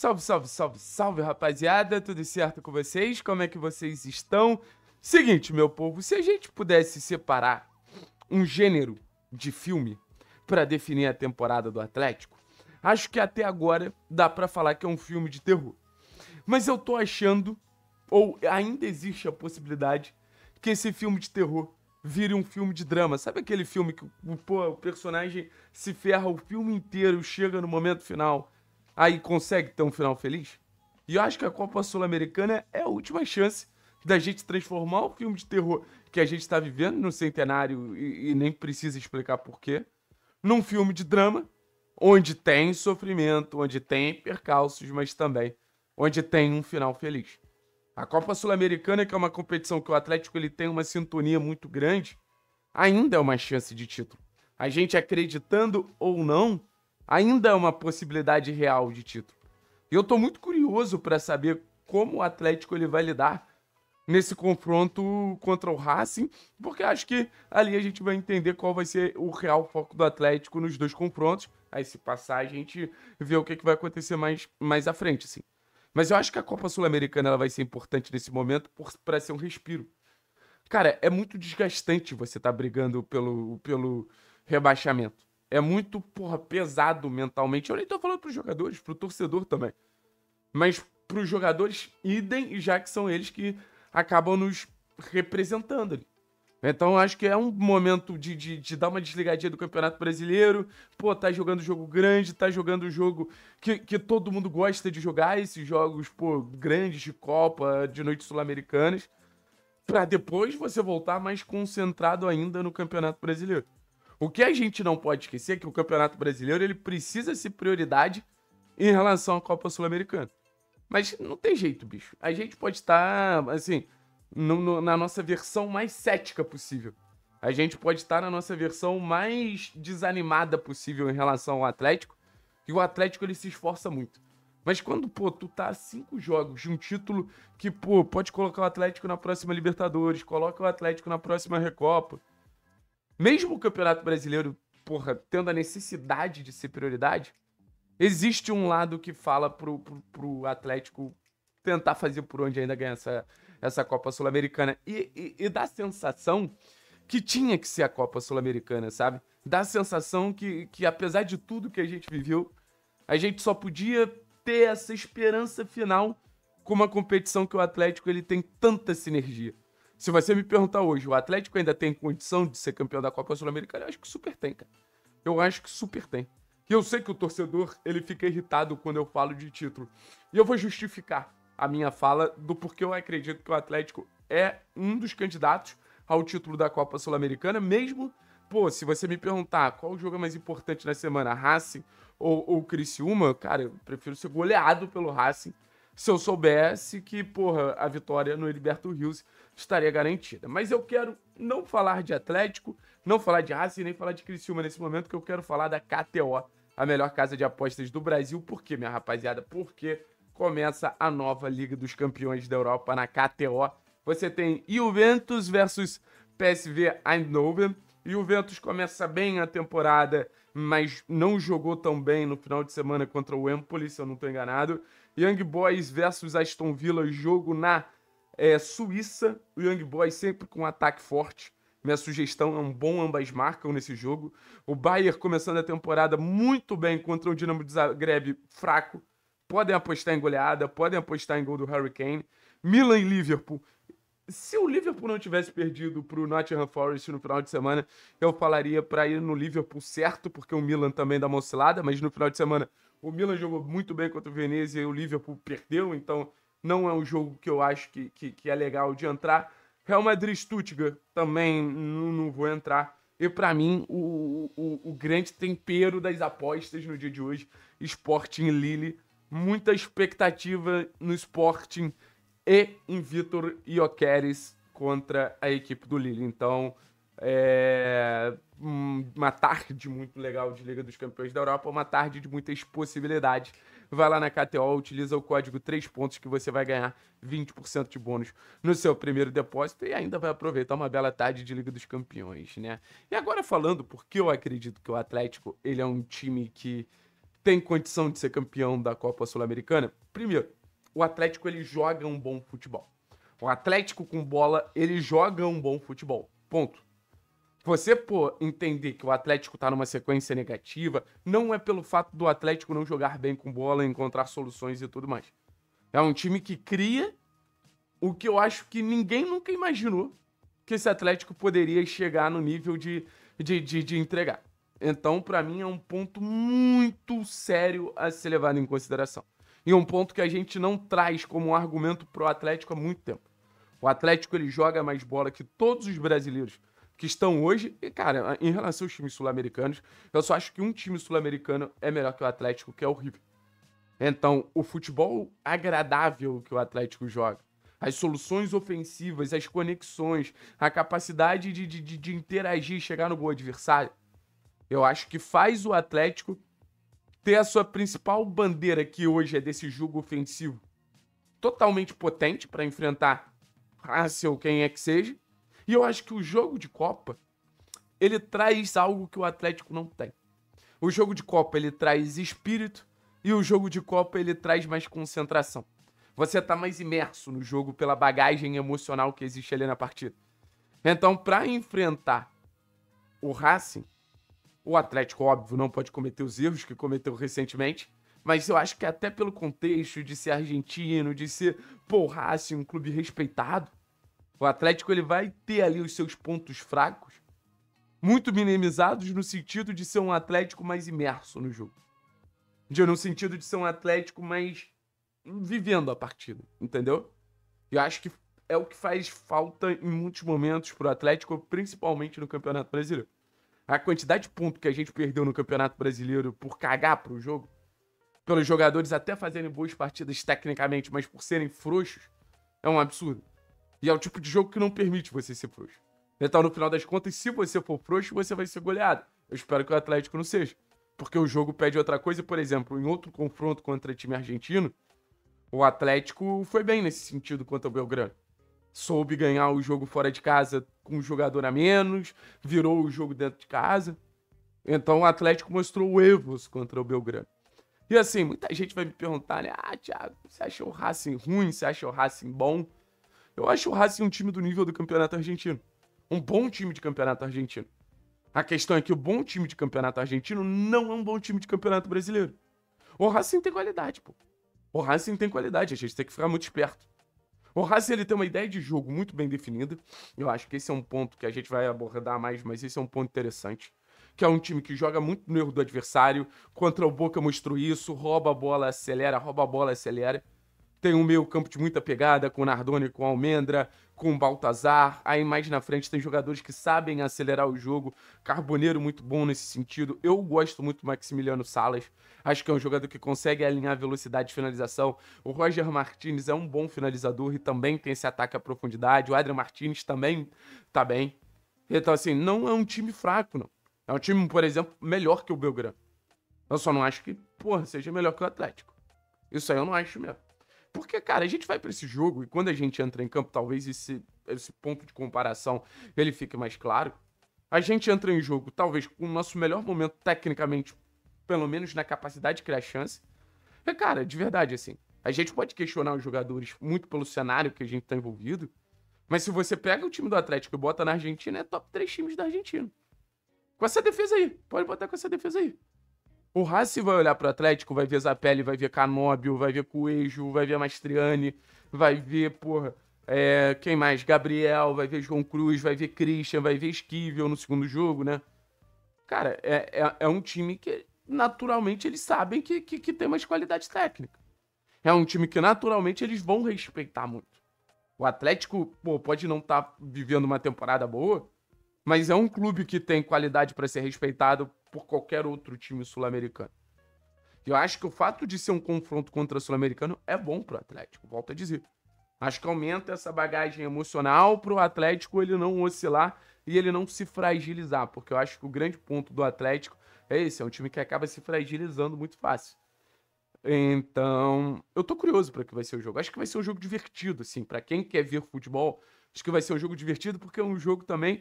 Salve, salve, salve, salve, rapaziada. Tudo certo com vocês? Como é que vocês estão? Seguinte, meu povo, se a gente pudesse separar um gênero de filme para definir a temporada do Atlético, acho que até agora dá para falar que é um filme de terror. Mas eu tô achando ou ainda existe a possibilidade que esse filme de terror vire um filme de drama. Sabe aquele filme que pô, o personagem se ferra o filme inteiro, chega no momento final aí consegue ter um final feliz? E eu acho que a Copa Sul-Americana é a última chance da gente transformar o filme de terror que a gente está vivendo no centenário e, e nem precisa explicar porquê, num filme de drama onde tem sofrimento, onde tem percalços, mas também onde tem um final feliz. A Copa Sul-Americana, que é uma competição que o Atlético ele tem uma sintonia muito grande, ainda é uma chance de título. A gente acreditando ou não, ainda é uma possibilidade real de título. E eu estou muito curioso para saber como o Atlético ele vai lidar nesse confronto contra o Racing, porque acho que ali a gente vai entender qual vai ser o real foco do Atlético nos dois confrontos. Aí se passar a gente vê o que, é que vai acontecer mais, mais à frente, assim. Mas eu acho que a Copa Sul-Americana vai ser importante nesse momento para ser um respiro. Cara, é muito desgastante você estar tá brigando pelo, pelo rebaixamento é muito, porra, pesado mentalmente. Eu nem tô falando pros jogadores, pro torcedor também. Mas pros jogadores, idem, já que são eles que acabam nos representando ali. Então acho que é um momento de, de, de, dar uma desligadinha do Campeonato Brasileiro. Pô, tá jogando jogo grande, tá jogando jogo que, que todo mundo gosta de jogar, esses jogos, pô, grandes de Copa, de noites sul-americanas, para depois você voltar mais concentrado ainda no Campeonato Brasileiro. O que a gente não pode esquecer é que o Campeonato Brasileiro ele precisa ser prioridade em relação à Copa Sul-Americana. Mas não tem jeito, bicho. A gente pode estar, tá, assim, no, no, na nossa versão mais cética possível. A gente pode estar tá na nossa versão mais desanimada possível em relação ao Atlético. E o Atlético ele se esforça muito. Mas quando, pô, tu tá a cinco jogos de um título que, pô, pode colocar o Atlético na próxima Libertadores, coloca o Atlético na próxima Recopa, mesmo o Campeonato Brasileiro, porra, tendo a necessidade de ser prioridade, existe um lado que fala pro, pro, pro Atlético tentar fazer por onde ainda ganhar essa, essa Copa Sul-Americana. E, e, e dá a sensação que tinha que ser a Copa Sul-Americana, sabe? Dá a sensação que, que, apesar de tudo que a gente viveu, a gente só podia ter essa esperança final com uma competição que o Atlético ele tem tanta sinergia. Se você me perguntar hoje, o Atlético ainda tem condição de ser campeão da Copa Sul-Americana? Eu acho que super tem, cara. Eu acho que super tem. E eu sei que o torcedor, ele fica irritado quando eu falo de título. E eu vou justificar a minha fala do porquê eu acredito que o Atlético é um dos candidatos ao título da Copa Sul-Americana, mesmo, pô, se você me perguntar qual jogo é mais importante na semana, Racing ou, ou Criciúma, cara, eu prefiro ser goleado pelo Racing se eu soubesse que, porra, a vitória no Heriberto Rios estaria garantida. Mas eu quero não falar de Atlético, não falar de Racing, nem falar de Criciúma nesse momento, que eu quero falar da KTO, a melhor casa de apostas do Brasil. Por quê, minha rapaziada? Porque começa a nova Liga dos Campeões da Europa na KTO. Você tem Juventus versus PSV Eindhoven. Juventus começa bem a temporada, mas não jogou tão bem no final de semana contra o Empoli, se eu não estou enganado. Young Boys versus Aston Villa, jogo na é, Suíça. O Young Boys sempre com um ataque forte. Minha sugestão é um bom ambas marcam nesse jogo. O Bayern começando a temporada muito bem contra um Dinamo de Zagreb fraco. Podem apostar em goleada, podem apostar em gol do Harry Kane. Milan e Liverpool se o Liverpool não tivesse perdido para o Nottingham Forest no final de semana, eu falaria para ir no Liverpool certo, porque o Milan também dá uma oscilada, mas no final de semana o Milan jogou muito bem contra o Venezia e o Liverpool perdeu, então não é um jogo que eu acho que, que, que é legal de entrar. Real Madrid-Stuttgart também não, não, vou entrar. E para mim, o, o, o grande tempero das apostas no dia de hoje, Sporting Lille. Muita expectativa no Sporting e Vitor Iokeres contra a equipe do Lille. Então, é hum, uma tarde muito legal de Liga dos Campeões da Europa, uma tarde de muitas possibilidades. Vai lá na KTO, utiliza o código 3 pontos que você vai ganhar 20% de bônus no seu primeiro depósito e ainda vai aproveitar uma bela tarde de Liga dos Campeões, né? E agora falando porque eu acredito que o Atlético, ele é um time que tem condição de ser campeão da Copa Sul-Americana. Primeiro, o Atlético ele joga um bom futebol. O Atlético com bola, ele joga um bom futebol. Ponto. Você, pô, entender que o Atlético tá numa sequência negativa, não é pelo fato do Atlético não jogar bem com bola, encontrar soluções e tudo mais. É um time que cria o que eu acho que ninguém nunca imaginou que esse Atlético poderia chegar no nível de, de, de, de entregar. Então, para mim, é um ponto muito sério a ser levado em consideração. E um ponto que a gente não traz como argumento pro Atlético há muito tempo. O Atlético ele joga mais bola que todos os brasileiros que estão hoje. E, cara, em relação aos times sul-americanos, eu só acho que um time sul-americano é melhor que o Atlético, que é horrível. Então, o futebol agradável que o Atlético joga, as soluções ofensivas, as conexões, a capacidade de, de, de interagir, chegar no gol adversário eu acho que faz o Atlético ter a sua principal bandeira, que hoje é desse jogo ofensivo, totalmente potente para enfrentar Racing ou quem é que seja. E eu acho que o jogo de Copa, ele traz algo que o Atlético não tem. O jogo de Copa, ele traz espírito e o jogo de Copa, ele traz mais concentração. Você está mais imerso no jogo pela bagagem emocional que existe ali na partida. Então, para enfrentar o Racing, o Atlético, óbvio, não pode cometer os erros que cometeu recentemente, mas eu acho que até pelo contexto de ser argentino, de ser, porra, assim, um clube respeitado, o Atlético ele vai ter ali os seus pontos fracos, muito minimizados no sentido de ser um Atlético mais imerso no jogo. De, no sentido de ser um Atlético mais vivendo a partida, entendeu? Eu acho que é o que faz falta em muitos momentos pro Atlético, principalmente no Campeonato Brasileiro a quantidade de ponto que a gente perdeu no Campeonato Brasileiro por cagar pro jogo, pelos jogadores até fazerem boas partidas tecnicamente, mas por serem frouxos, é um absurdo. E é o tipo de jogo que não permite você ser frouxo. Então, no final das contas, se você for frouxo, você vai ser goleado. Eu espero que o Atlético não seja. Porque o jogo pede outra coisa. Por exemplo, em outro confronto contra time argentino, o Atlético foi bem nesse sentido contra o Belgrano. Soube ganhar o jogo fora de casa, com um jogador a menos, virou o jogo dentro de casa. Então o Atlético mostrou o Evos contra o Belgrano. E assim, muita gente vai me perguntar, né? Ah, Thiago, você acha o Racing ruim? Você acha o Racing bom? Eu acho o Racing um time do nível do campeonato argentino. Um bom time de campeonato argentino. A questão é que o bom time de campeonato argentino não é um bom time de campeonato brasileiro. O Racing tem qualidade, pô. O Racing tem qualidade, a gente tem que ficar muito esperto. O Haas, ele tem uma ideia de jogo muito bem definida. Eu acho que esse é um ponto que a gente vai abordar mais, mas esse é um ponto interessante. Que é um time que joga muito no erro do adversário. Contra o Boca mostrou isso. Rouba a bola, acelera. Rouba a bola, acelera. Tem um meio campo de muita pegada, com Nardoni, com Almendra, com Baltazar. Aí mais na frente tem jogadores que sabem acelerar o jogo. Carboneiro muito bom nesse sentido. Eu gosto muito do Maximiliano Salas. Acho que é um jogador que consegue alinhar velocidade de finalização. O Roger Martinez é um bom finalizador e também tem esse ataque à profundidade. O Adrian Martinez também tá bem. Então, assim, não é um time fraco, não. É um time, por exemplo, melhor que o Belgrano. Eu só não acho que, porra, seja melhor que o Atlético. Isso aí eu não acho mesmo. Porque, cara, a gente vai para esse jogo e quando a gente entra em campo, talvez esse, esse ponto de comparação ele fique mais claro. A gente entra em jogo, talvez, com o nosso melhor momento tecnicamente, pelo menos na capacidade de criar chance. é cara, de verdade, assim, a gente pode questionar os jogadores muito pelo cenário que a gente tá envolvido, mas se você pega o time do Atlético e bota na Argentina, é top 3 times da Argentina. Com essa defesa aí, pode botar com essa defesa aí. O Rassi vai olhar pro Atlético, vai ver Zapelli, vai ver Canóbio, vai ver Coelho, vai ver Mastriani, vai ver, porra, é, quem mais? Gabriel, vai ver João Cruz, vai ver Christian, vai ver Esquivel no segundo jogo, né? Cara, é, é, é um time que naturalmente eles sabem que, que, que tem mais qualidade técnica. É um time que naturalmente eles vão respeitar muito. O Atlético, pô, pode não estar tá vivendo uma temporada boa, mas é um clube que tem qualidade para ser respeitado por qualquer outro time sul-americano. Eu acho que o fato de ser um confronto contra sul-americano é bom para o Atlético, volto a dizer. Acho que aumenta essa bagagem emocional para o Atlético ele não oscilar e ele não se fragilizar, porque eu acho que o grande ponto do Atlético é esse, é um time que acaba se fragilizando muito fácil. Então, eu tô curioso para que vai ser o jogo. Acho que vai ser um jogo divertido, assim, para quem quer ver futebol, Acho que vai ser um jogo divertido, porque é um jogo também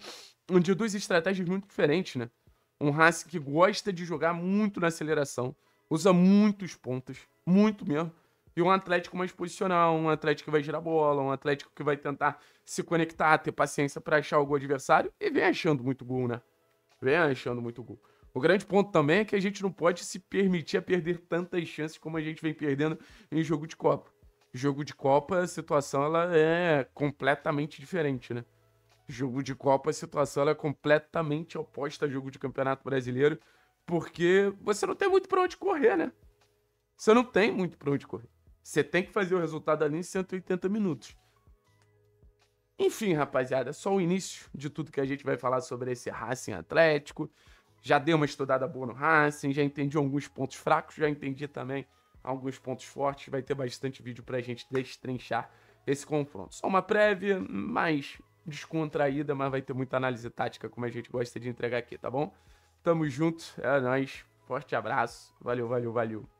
onde duas estratégias muito diferentes, né? Um Racing que gosta de jogar muito na aceleração, usa muitos pontos, muito mesmo. E um Atlético mais posicional, um Atlético que vai girar bola, um Atlético que vai tentar se conectar, ter paciência para achar o gol adversário e vem achando muito gol, né? Vem achando muito gol. O grande ponto também é que a gente não pode se permitir a perder tantas chances como a gente vem perdendo em jogo de Copa jogo de Copa, a situação ela é completamente diferente, né? Jogo de Copa, a situação ela é completamente oposta a jogo de Campeonato Brasileiro, porque você não tem muito para onde correr, né? Você não tem muito para onde correr. Você tem que fazer o resultado ali em 180 minutos. Enfim, rapaziada, só o início de tudo que a gente vai falar sobre esse Racing Atlético. Já dei uma estudada boa no Racing, já entendi alguns pontos fracos, já entendi também alguns pontos fortes, vai ter bastante vídeo pra gente destrinchar esse confronto. Só uma prévia, mais descontraída, mas vai ter muita análise tática, como a gente gosta de entregar aqui, tá bom? Tamo junto, é nóis, forte abraço, valeu, valeu, valeu.